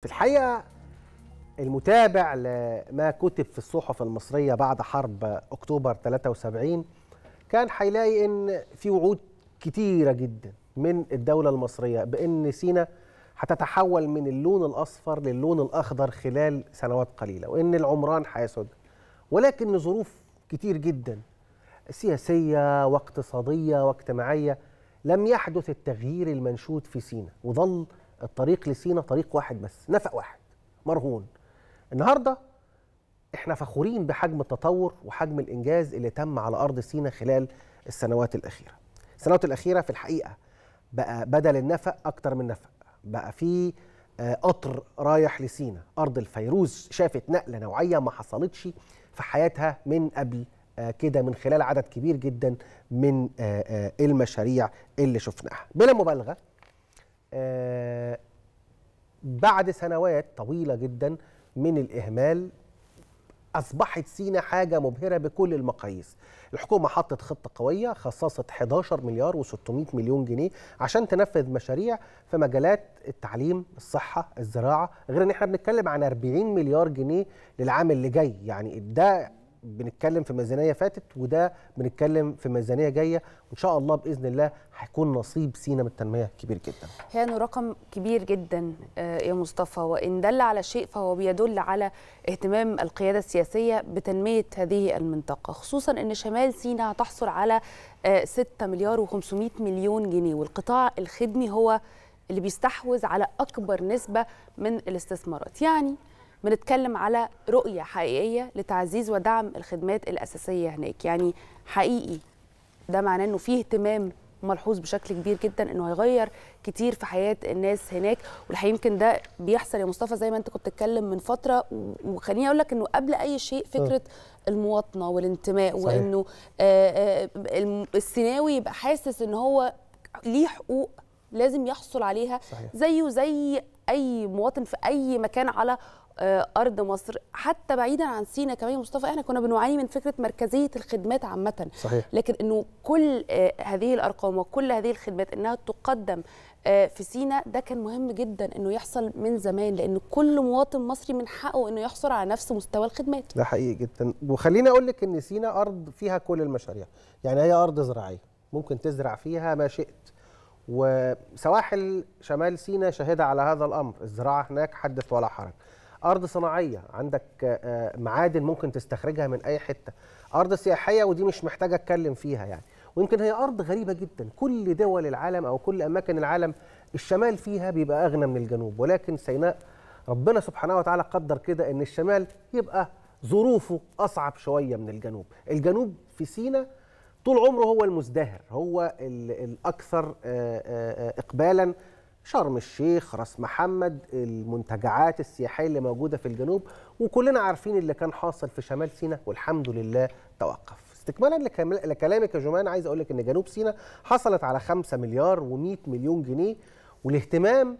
في الحقيقة المتابع لما كتب في الصحف المصرية بعد حرب أكتوبر 73 كان هيلاقي إن في وعود كتيرة جدا من الدولة المصرية بإن سينا هتتحول من اللون الأصفر للون الأخضر خلال سنوات قليلة وإن العمران هيسد ولكن ظروف كتير جدا سياسية واقتصادية واجتماعية لم يحدث التغيير المنشود في سينا وظل الطريق لسينا طريق واحد بس نفق واحد مرهون النهارده احنا فخورين بحجم التطور وحجم الانجاز اللي تم على ارض سينا خلال السنوات الاخيره السنوات الاخيره في الحقيقه بقى بدل النفق اكتر من نفق بقى في آه، قطر رايح لسينا ارض الفيروز شافت نقله نوعيه ما حصلتش في حياتها من قبل آه، كده من خلال عدد كبير جدا من آه، المشاريع اللي شفناها بلا مبالغه آه، بعد سنوات طويله جدا من الاهمال اصبحت سينا حاجه مبهره بكل المقاييس الحكومه حطت خطه قويه خصصت 11 مليار و600 مليون جنيه عشان تنفذ مشاريع في مجالات التعليم الصحه الزراعه غير ان احنا بنتكلم عن 40 مليار جنيه للعام اللي جاي يعني ده بنتكلم في ميزانيه فاتت وده بنتكلم في ميزانيه جايه وان شاء الله باذن الله هيكون نصيب سينا من التنميه كبير جدا. هي انه رقم كبير جدا آه، يا مصطفى وان دل على شيء فهو بيدل على اهتمام القياده السياسيه بتنميه هذه المنطقه خصوصا ان شمال سينا هتحصل على 6 آه، مليار و500 مليون جنيه والقطاع الخدمي هو اللي بيستحوذ على اكبر نسبه من الاستثمارات يعني بنتكلم على رؤيه حقيقيه لتعزيز ودعم الخدمات الاساسيه هناك يعني حقيقي ده معناه انه فيه اهتمام ملحوظ بشكل كبير جدا انه هيغير كتير في حياه الناس هناك والحقيقه يمكن ده بيحصل يا مصطفى زي ما انت كنت بتتكلم من فتره وخليني اقول لك انه قبل اي شيء آه. فكره المواطنه والانتماء صحيح. وانه آه، آه، السيناوي يبقى حاسس ان هو ليه حقوق لازم يحصل عليها صحيح. زيه زي اي مواطن في اي مكان على آه، ارض مصر حتى بعيدا عن سينا كمان يا مصطفى احنا كنا بنعاني من فكره مركزيه الخدمات عامه صحيح. لكن انه كل آه، هذه الارقام وكل هذه الخدمات انها تقدم آه، في سينا ده كان مهم جدا انه يحصل من زمان لان كل مواطن مصري من حقه انه يحصل على نفس مستوى الخدمات ده حقيقي جدا وخليني اقول لك ان سينا ارض فيها كل المشاريع يعني هي ارض زراعيه ممكن تزرع فيها ما شئت وسواحل شمال سيناء شاهدة على هذا الأمر الزراعة هناك حدث ولا حرج أرض صناعية عندك آه، معادن ممكن تستخرجها من أي حتة أرض سياحية ودي مش محتاجة أتكلم فيها يعني ويمكن هي أرض غريبة جدا كل دول العالم أو كل أماكن العالم الشمال فيها بيبقى أغنى من الجنوب ولكن سيناء ربنا سبحانه وتعالى قدر كده أن الشمال يبقى ظروفه أصعب شوية من الجنوب الجنوب في سيناء طول عمره هو المزدهر هو الاكثر آه، آه، آه، اقبالا شرم الشيخ راس محمد المنتجعات السياحيه اللي موجوده في الجنوب وكلنا عارفين اللي كان حاصل في شمال سيناء والحمد لله توقف استكمالا لكلامك يا جمان عايز اقول لك ان جنوب سيناء حصلت على 5 مليار و100 مليون جنيه والاهتمام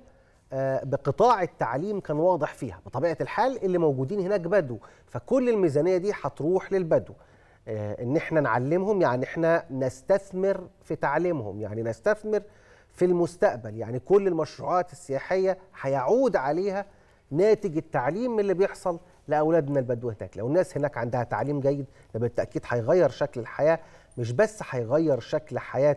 بقطاع التعليم كان واضح فيها بطبيعه الحال اللي موجودين هناك بدو فكل الميزانيه دي هتروح للبدو آه، ان احنا نعلمهم يعني احنا نستثمر في تعليمهم يعني نستثمر في المستقبل يعني كل المشروعات السياحيه هيعود عليها ناتج التعليم اللي بيحصل لاولادنا البدو هناك لو الناس هناك عندها تعليم جيد ده بالتاكيد هيغير شكل الحياه مش بس هيغير شكل حياه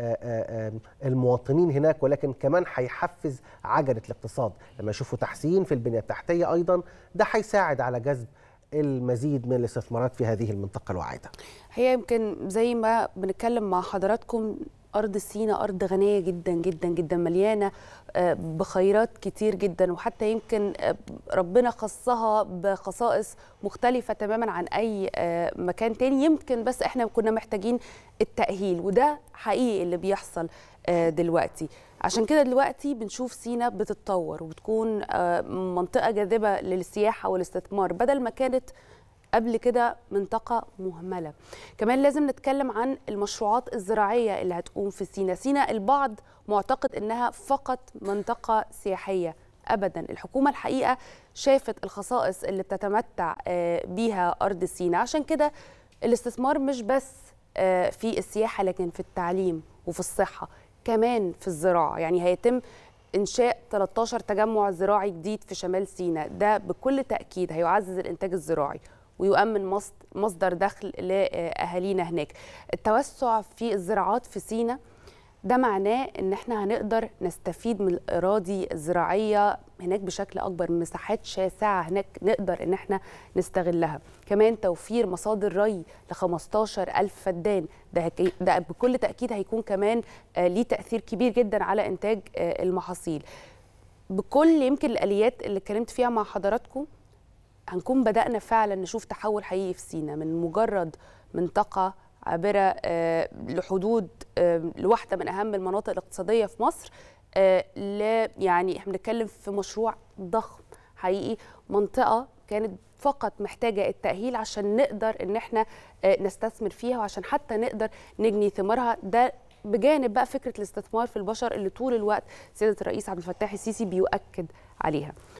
آه، آه، المواطنين هناك ولكن كمان هيحفز عجله الاقتصاد لما يشوفوا تحسين في البنيه التحتيه ايضا ده هيساعد على جذب المزيد من الاستثمارات في هذه المنطقه الواعده. هي يمكن زي ما بنتكلم مع حضراتكم ارض سينا ارض غنيه جدا جدا جدا مليانه آه، بخيرات كتير جدا وحتى يمكن آه، ربنا خصها بخصائص مختلفه تماما عن اي آه، مكان تاني يمكن بس احنا كنا محتاجين التاهيل وده حقيقي اللي بيحصل آه، دلوقتي عشان كده دلوقتي بنشوف سينا بتتطور وبتكون آه، منطقه جاذبه للسياحه والاستثمار بدل ما كانت قبل كده منطقة مهملة كمان لازم نتكلم عن المشروعات الزراعية اللي هتقوم في سينا سينا البعض معتقد إنها فقط منطقة سياحية ابدا الحكومه الحقيقه شافت الخصائص اللي بتتمتع آه، بيها ارض سينا عشان كده الاستثمار مش بس في السياحه لكن في التعليم وفي الصحه كمان في الزراعه يعني هيتم انشاء 13 تجمع زراعي جديد في شمال سيناء ده بكل تاكيد هيعزز الانتاج الزراعي ويؤمن مصدر دخل لاهالينا هناك التوسع في الزراعات في سيناء ده معناه ان احنا هنقدر نستفيد من الاراضي الزراعيه هناك بشكل اكبر مساحات شاسعه هناك نقدر ان احنا نستغلها كمان توفير مصادر ري ل 15000 فدان ده ده بكل تاكيد هيكون كمان آه، ليه تاثير كبير جدا على انتاج آه، المحاصيل بكل يمكن الاليات اللي اتكلمت فيها مع حضراتكم هنكون بدانا فعلا نشوف تحول حقيقي في سينا من مجرد منطقه عابره آه، لحدود آه، لواحده من اهم المناطق الاقتصاديه في مصر آه، لا يعني احنا بنتكلم في مشروع ضخم حقيقي منطقه كانت فقط محتاجه التاهيل عشان نقدر ان احنا نستثمر فيها وعشان حتى نقدر نجني ثمارها ده بجانب بقى فكره الاستثمار في البشر اللي طول الوقت سياده الرئيس عبد الفتاح السيسي بيؤكد عليها